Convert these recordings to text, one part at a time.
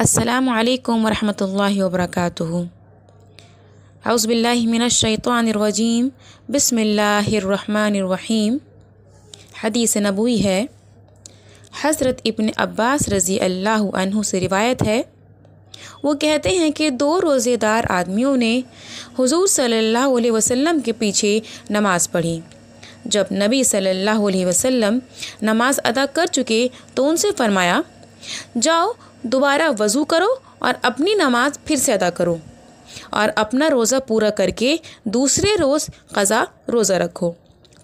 असलकम वरहमल वबरक हाउसबिल्लिमिनशैतरवजीम बसमीम हदीस नबूई है हज़रत इब्न अब्बास रज़ी अल्लाह अनहु से रिवायत है वो कहते हैं कि दो रोज़ेदार आदमियों ने हुजूर सल्लल्लाहु अलैहि वसल्लम के पीछे नमाज़ पढ़ी जब नबी सल्लल्लाहु अलैहि वसल्लम नमाज़ अदा कर चुके तो उनसे फ़रमाया जाओ दोबारा वज़ू करो और अपनी नमाज फिर से अदा करो और अपना रोज़ा पूरा करके दूसरे रोज़ क़ज़ा रोज़ा रखो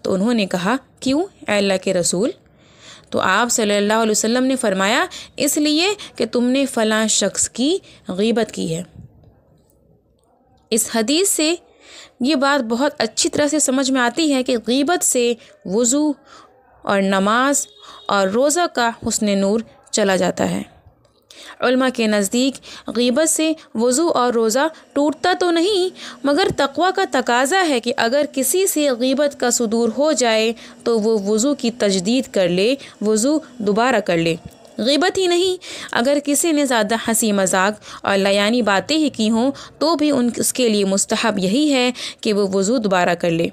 तो उन्होंने कहा क्यों अल्लाह के रसूल तो आप सल्लल्लाहु अलैहि वसल्लम ने फरमाया इसलिए कि तुमने फ़लाँ शख्स की गीबत की है इस हदीस से ये बात बहुत अच्छी तरह से समझ में आती है कि गीबत से वज़ू और नमाज और रोज़ा का हसन नूर चला जाता है उल्मा के नज़दीक गीबत से वज़ू और रोज़ा टूटता तो नहीं मगर तकवा का तकाजा है कि अगर किसी से गीबत का सुदूर हो जाए तो वो वज़ू की तजदीद कर ले वज़ू दोबारा कर ले गीबत ही नहीं अगर किसी ने ज़्यादा हंसी मजाक और लयानी बातें ही की हों तो भी उन उसके लिए मुस्तहब यही है कि वो वज़ू दोबारा कर ले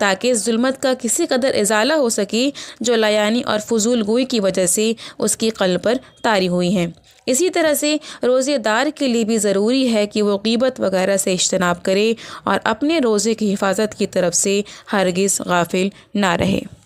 ताकि जुल्मत का किसी कदर इजाला हो सके जो लायानी और फजूल गोई की वजह से उसकी कल पर तारी हुई हैं इसी तरह से रोज़ेदार के लिए भी ज़रूरी है कि वो कीबत वगैरह से इजतनाब करे और अपने रोज़े की हिफाजत की तरफ से हरगिज़ गाफिल ना रहे